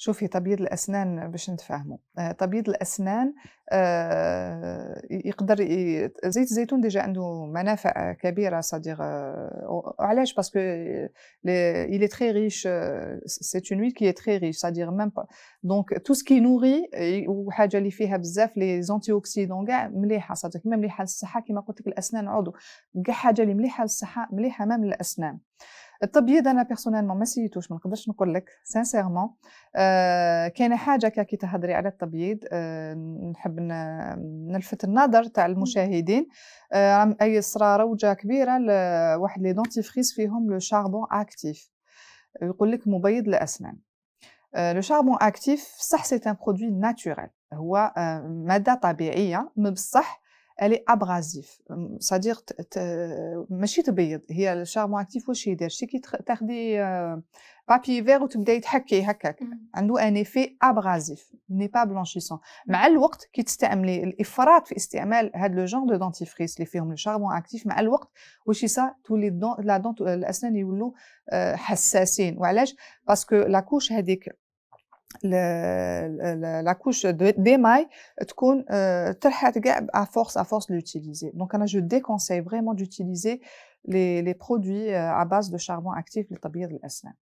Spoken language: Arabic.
شوفي تبييض الأسنان باش نتفاهموا تبييض آه، الأسنان آه، يقدر زيت الزيتون ديجا عنده منافع كبيره صديق آه، علاش باسكو لي لي تري ريش سي اون huile كي اي تري ريش cest ميم دونك تو سكي نوري وحاجه اللي فيها بزاف لي زونتي اوكسيدون كاع مليحه صديق ميم مليحه للصحه كيما قلت لك الاسنان عضو كاع حاجه اللي مليحه للصحه مليحه مام للاسنان التبييض انا بيرسونيلمون ما سيتوش ما نقدرش نقول لك سانسيرمون آه كاينه حاجه كي تهضري على التبييض آه نحب نلفت النظر تاع المشاهدين آه، اي صرا روجه كبيره لواحد لي دونتيفريس فيهم لو شاربون اكتيف يقول لك مبيض الاسنان لو شاربون اكتيف صح سي ان برودوي ناتوريل هو آه، ماده طبيعيه بصح الي ابغازيف صديق ماشي تبيض هي الشارمون اكتيف واش يدير شي كي تاخدي بابي آه، فيغ وتبداي تحكي هكاك عنده ان افي ابغازيف n'est pas blanchissant. Mais à l'heure qui t'aimes les effarats fait استعمال هذا le genre de dentifrice les firmes le charbon actif mais à l'heure où c'est ça tous les dents la dent euh, les dents ils ولو حساسين Pourquoi parce que la couche هذيك la, couche de couche est تكون ترحات كاع à force à force l'utiliser. Donc je déconseille vraiment d'utiliser les, les produits euh, à base de charbon actif les tabir de